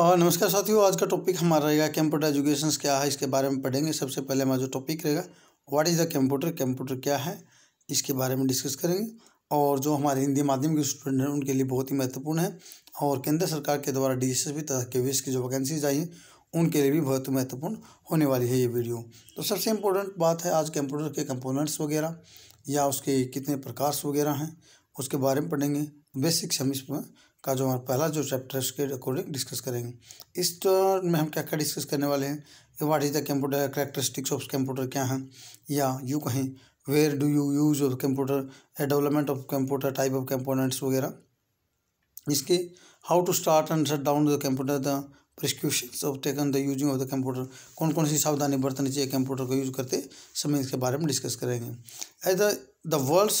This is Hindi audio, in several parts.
और नमस्कार साथियों आज का टॉपिक हमारा रहेगा कंप्यूटर एजुकेशन क्या है इसके बारे में पढ़ेंगे सबसे पहले हमारा जो टॉपिक रहेगा what is the computer computer क्या है इसके बारे में डिस्कस करेंगे और जो हमारे हिंदी माध्यम के स्टूडेंट हैं उनके लिए बहुत ही महत्वपूर्ण है और केंद्र सरकार के द्वारा डी एस तथा के की जो वैकेंसीज आई हैं उनके लिए भी बहुत महत्वपूर्ण होने वाली है ये वीडियो तो सबसे इम्पोर्टेंट बात है आज कंप्यूटर के कंपोनेंट्स वगैरह या उसके कितने प्रकाश वगैरह हैं उसके बारे में पढ़ेंगे बेसिक्स हम इसमें का जो हमारा पहला जो चैप्टर है उसके अकॉर्डिंग डिस्कस करेंगे इस टर्न तो में हम क्या क्या डिस्कस करने वाले हैं what is the computer characteristics of computer क्या हैं या यू कहें where do you use of computer development of computer type of components वगैरह इसके how to start and shut down the computer the prescription of taken the using of the computer कौन कौन सी सावधानी बरतनी चाहिए कंप्यूटर को यूज़ करते समय इसके बारे में डिस्कस करेंगे एज द वर्ल्ड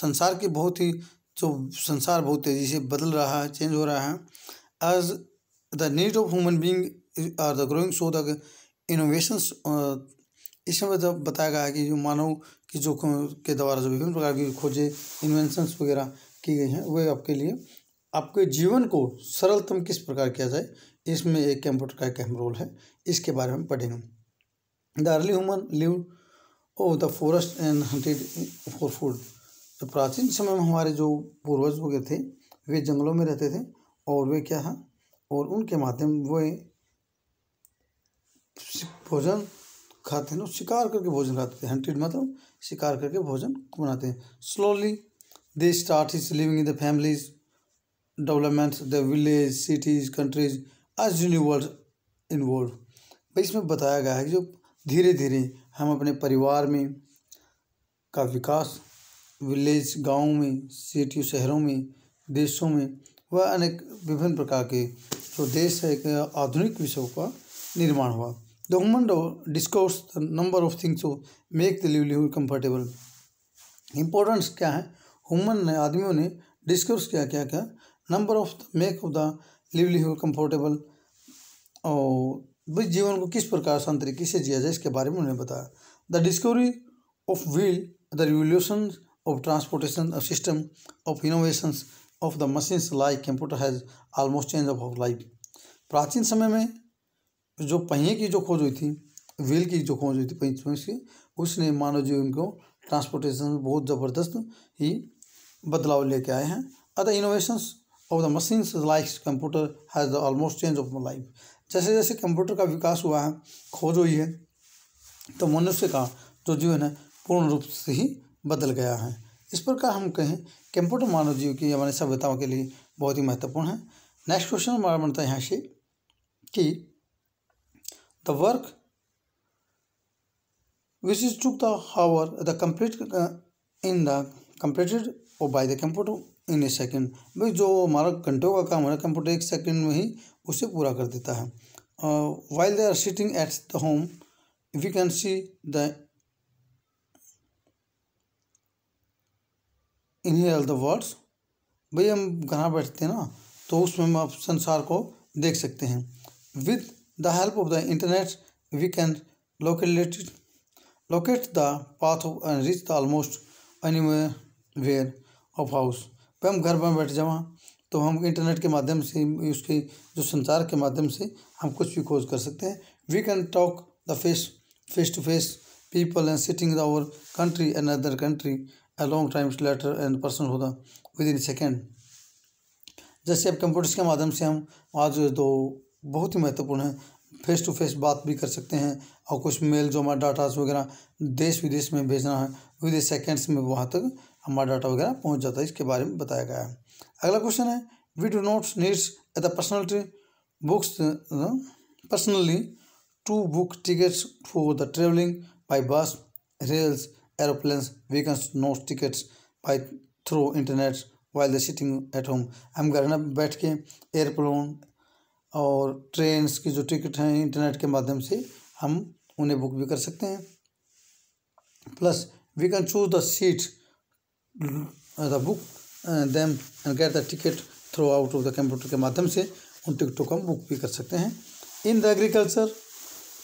संसार की बहुत ही तो संसार बहुत तेज़ी से बदल रहा है चेंज हो रहा है as the need of human being are the growing so the innovations इसमें जब बताया गया है कि जो मानव की जो के द्वारा जो विभिन्न प्रकार की खोजें इन्वेंशंस वगैरह की गई हैं वे आपके लिए आपके जीवन को सरलतम किस प्रकार किया जाए इसमें एक कंप्यूटर का एक अहम रोल है इसके बारे में पढ़ेंगे the early human live on the forest and hunted for food तो प्राचीन समय में हमारे जो पूर्वज वगैरह थे वे जंगलों में रहते थे और वे क्या है और उनके माध्यम वे भोजन खाते हैं शिकार करके भोजन खाते थे हंटेड मतलब शिकार करके भोजन बनाते हैं slowly they start is living in the families developments the village cities countries as universe involve भाई इसमें बताया गया है कि जो धीरे धीरे हम अपने परिवार में का विकास विलेज गाँव में सिटी शहरों में देशों में व अनेक विभिन्न प्रकार के जो देश है एक आधुनिक विश्व का निर्माण हुआ the human discourse the number of things to make the livelihood comfortable importance क्या है हुमन ने आदमियों ने डिस्कोर्स किया क्या क्या number of make of the livelihood comfortable और भाई जीवन को किस प्रकार शांत तरीके से जिया जाए इसके बारे में उन्होंने बताया the discovery of wheel the revolution of transportation a system of innovations of the machines like computer has almost changed of our life प्राचीन समय में जो पहिए की जो खोज हुई थी व्हील की जो खोज हुई थी पहिए की उसने मानव जीवन को ट्रांसपोर्टेशन में बहुत ज़बरदस्त ही बदलाव लेके आए हैं other innovations of the machines like computer has the almost change of life जैसे जैसे कंप्यूटर का विकास हुआ है खोज हुई है तो मनुष्य का जो जीवन है पूर्ण रूप से ही बदल गया है इस प्रकार हम कहें कंप्यूटर मानव जीव की हमारी सभ्यताओं के लिए बहुत ही महत्वपूर्ण है नेक्स्ट क्वेश्चन हमारा बनता है यहाँ से कि the work which is to दावर the the in the in और by the computer in a second a भाई जो हमारा घंटों का काम है कंप्यूटर एक सेकेंड में ही उसे पूरा कर देता है while they are sitting at the home we can see the इन्हीं ऑल द वर्ड्स भाई हम घर बैठते हैं ना तो उसमें हम आप संसार को देख सकते हैं with the help of the internet we can locate locate the path of and reach the almost anywhere of house भाई हम घर में बैठ जावा तो हम इंटरनेट के माध्यम से उसके जो संसार के माध्यम से हम कुछ भी खोज कर सकते हैं we can talk the face face to face people and sitting the our country and other country a long time letter and person होता विद इन सेकेंड जैसे अब कंप्यूटर्स के माध्यम से हम आज तो बहुत ही महत्वपूर्ण है फेस टू फेस बात भी कर सकते हैं और कुछ मेल जो हमारा डाटा वगैरह देश विदेश में भेजना है विद इन सेकेंड्स में वहाँ तक हमारा डाटा वगैरह पहुँच जाता है इसके बारे में बताया गया है अगला क्वेश्चन है we do notes needs at the personal books personally to book tickets for the travelling by bus rails aeroplanes, vegans, no tickets by through internet while they're sitting at home. हम घर में बैठ के एयरप्लोन और ट्रेन्स की जो टिकट हैं इंटरनेट के माध्यम से हम उन्हें बुक भी कर सकते हैं plus we can choose the seat the book them and get the ticket through out of the computer के माध्यम से उन टिकटों को हम बुक भी कर सकते हैं in the agriculture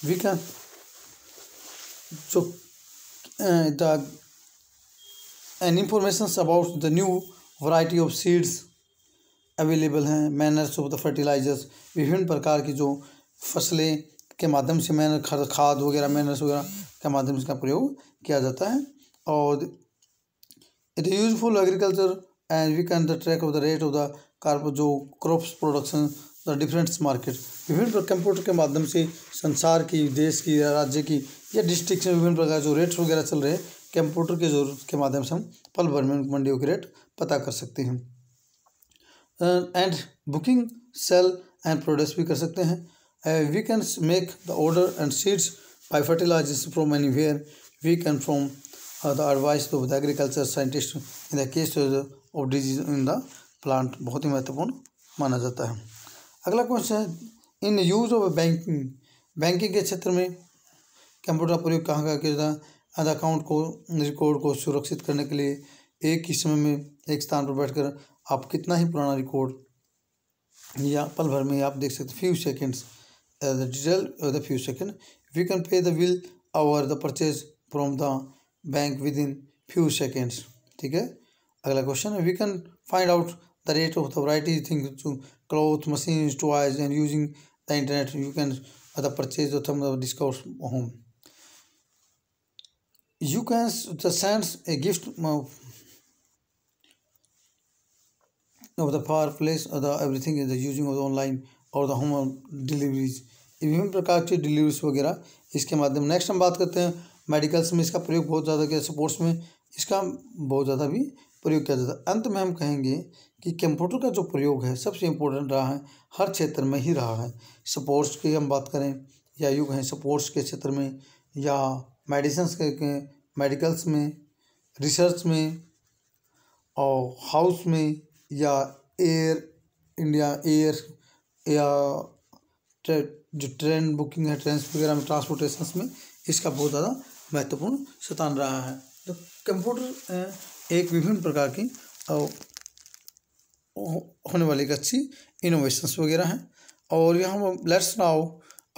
we can जो Uh, the and informations about the new variety of seeds available हैं मैनर्स ऑफ द फर्टिलाइजर्स विभिन्न प्रकार की जो फसलें के माध्यम से मैनर खाद वगैरह मैनर्स वगैरह के माध्यम से इसका प्रयोग किया जाता है और it useful agriculture and we can the track of the rate of the crop जो crops production the differents market विभिन्न कंप्यूटर के माध्यम से संसार की देश की राज्य की या डिस्ट्रिक्ट में विभिन्न प्रकार जो रेट्स वगैरह चल रहे हैं कंप्यूटर के जरूरत के माध्यम से हम पल भर में मंडियों के रेट पता कर सकते हैं and booking sale and product भी कर सकते हैं we can make the order and seeds buy fertilizers from anywhere we can from the advice of the agriculture scientist in the case of disease in the plant बहुत ही महत्वपूर्ण माना जाता है अगला क्वेश्चन है in use of banking banking के क्षेत्र में कंप्यूटर का प्रयोग कहाँ का किया जाता है अकाउंट को रिकॉर्ड को सुरक्षित करने के लिए एक ही समय में एक स्थान पर बैठकर आप कितना ही पुराना रिकॉर्ड या पल भर में आप देख सकते few seconds the detail the few second we can pay the bill or the purchase from the bank within few seconds ठीक है अगला क्वेश्चन है we can find out the rate of the variety thing to cloth machine toys and using the internet you can either purchase the thumbs of discourse home you can send a gift of the fireplace or the everything is the using of the online और द होम डिलीवरीज विभिन्न प्रकार की डिलीवरीज वगैरह इसके माध्यम नेक्स्ट हम बात करते हैं मेडिकल्स में इसका प्रयोग बहुत ज़्यादा किया स्पोर्ट्स में इसका बहुत ज़्यादा भी प्रयोग किया जाता है अंत में हम कहेंगे कि कंप्यूटर का जो प्रयोग है सबसे इम्पोर्टेंट रहा है हर क्षेत्र में ही रहा है स्पोर्ट्स की हम बात करें या युग हैं स्पोर्ट्स के क्षेत्र में या मेडिसन्स के मेडिकल्स में रिसर्च में और हाउस में या एयर इंडिया एयर या ट्रे, जो ट्रेन बुकिंग है ट्रेन वगैरह में ट्रांसपोर्टेशन में इसका बहुत ज़्यादा महत्वपूर्ण स्थान रहा है तो कंप्यूटर एक विभिन्न प्रकार की होने वाली अच्छी इनोवेशंस वगैरह हैं और यहाँ let's now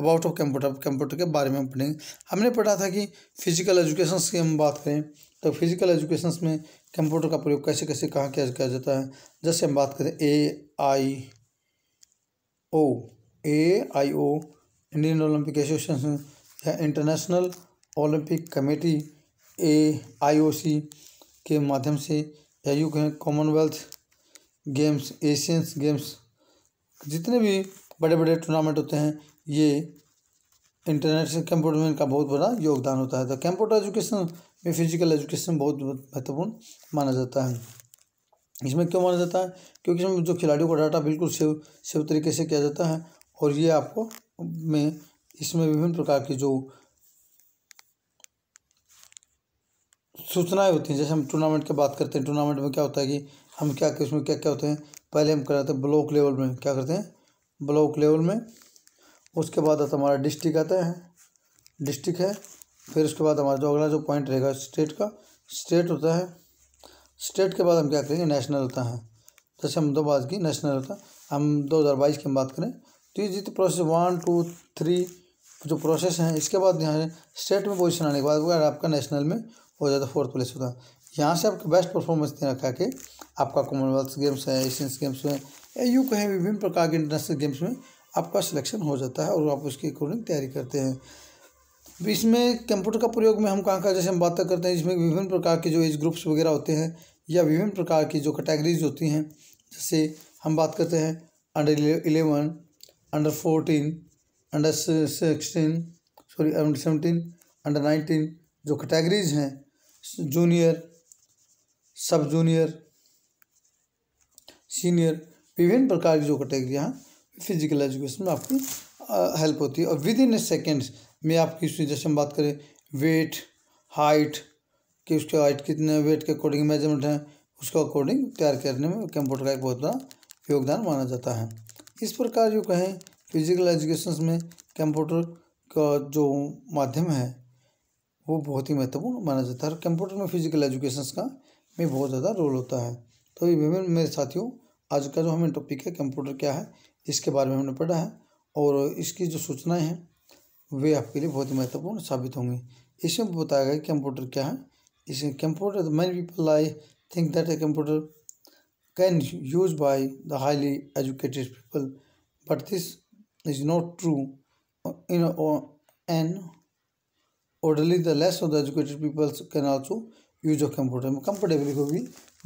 about of computer computer के बारे में हम पढ़ेंगे हमने पढ़ा था कि फिजिकल एजुकेशन की हम बात करें तो फिजिकल एजुकेशन में कंप्यूटर का प्रयोग कैसे कैसे कहाँ किया किया जाता है जैसे हम बात करें A I O A I O Indian Olympic Association या International Olympic Committee A I O C के माध्यम से या यूँ कहें कॉमनवेल्थ गेम्स एशियंस गेम्स जितने भी बड़े बड़े टूर्नामेंट होते हैं ये इंटरनेशनल कंप्यूटर में इनका बहुत बड़ा योगदान होता है तो कंप्यूटर एजुकेशन में फिजिकल एजुकेशन बहुत महत्वपूर्ण माना जाता है इसमें क्यों माना जाता है क्योंकि इसमें जो खिलाड़ियों का डाटा बिल्कुल सेव सेव तरीके से किया जाता है और ये आपको में इसमें विभिन्न प्रकार की जो सूचनाएं होती हैं जैसे हम टूर्नामेंट की बात करते हैं टूर्नामेंट में क्या होता है कि हम क्या उसमें क्या क्या होते हैं पहले हम कराते हैं ब्लॉक लेवल में क्या करते हैं ब्लॉक लेवल में उसके बाद आता हमारा डिस्ट्रिक्ट आता है डिस्ट्रिक्ट है फिर उसके बाद हमारा जो अगला जो पॉइंट रहेगा स्टेट का स्टेट होता है स्टेट के बाद हम क्या करेंगे नेशनल होता है जैसे हम दो बात की नेशनल होता हम दो हज़ार बाईस की हम बात करें तो ये जितने प्रोसेस वन टू थ्री जो प्रोसेस है इसके बाद यहाँ स्टेट में पोजिशन आने के बाद आपका नेशनल में हो जाता फोर्थ प्लेस होता यहाँ से आपका बेस्ट परफॉर्मेंस दे रखा कि आपका कॉमनवेल्थ गेम्स है एशियंस गेम्स में या यूँ कहें विभिन्न प्रकार के इंटरनेशनल गेम्स में आपका सिलेक्शन हो जाता है और आप उसके अकॉर्डिंग तैयारी करते हैं इसमें कंप्यूटर का प्रयोग में हम कहाँ कहाँ जैसे हम बात करते हैं इसमें विभिन्न प्रकार के जो एज ग्रुप्स वगैरह होते हैं या विभिन्न प्रकार की जो कैटेगरीज होती हैं जैसे हम बात करते हैं under eleven under fourteen under sixteen sorry under seventeen under nineteen जो कैटेगरीज हैं जूनियर सब जूनियर सीनियर विभिन्न प्रकार की जो कैटेगरियाँ हैं फिजिकल एजुकेशन में आपकी हेल्प होती है और विद इन ए सेकेंड्स में आपकी जैसे हम बात करें वेट हाइट कि उसके हाइट कितने वेट के अकॉर्डिंग मेजरमेंट हैं उसका अकॉर्डिंग तैयार करने में कंप्यूटर का एक बहुत बड़ा योगदान माना जाता है इस प्रकार जो कहें फिज़िकल एजुकेशन में कंप्यूटर का जो माध्यम है वो बहुत ही महत्वपूर्ण माना जाता है और कंप्यूटर में फिज़िकल एजुकेशन का में बहुत ज़्यादा रोल होता है तो ये विभिन्न मेरे साथियों आज का जो हमें टॉपिक है कंप्यूटर क्या है इसके बारे में हमने पढ़ा है और इसकी जो सूचनाएँ हैं वे आपके लिए बहुत ही महत्वपूर्ण साबित होंगी इसमें बताया गया कंप्यूटर क्या है इसमें computer many people I think that a computer can use by the highly educated people but this is not true you uh, know or, and orderly the less of the educated people can also use of computer में कंफर्टेबली को भी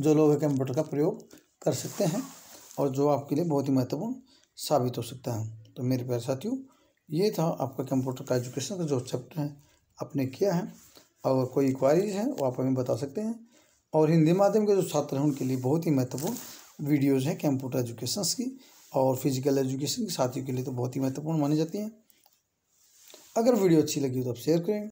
जो लोग कंप्यूटर का प्रयोग कर सकते हैं और जो आपके लिए बहुत ही महत्वपूर्ण साबित हो सकता है तो मेरे प्यारे साथियों ये था आपका कंप्यूटर का एजुकेशन का जो चैप्टर है आपने किया है और कोई इंक्वायरीज है वो आप हमें बता सकते हैं और हिंदी माध्यम के जो छात्र हैं उनके लिए बहुत ही महत्वपूर्ण वीडियोज़ हैं कंप्यूटर एजुकेशन की और फिजिकल एजुकेशन के साथियों के लिए तो बहुत ही महत्वपूर्ण मानी जाती हैं अगर वीडियो अच्छी लगी हो तो आप शेयर करें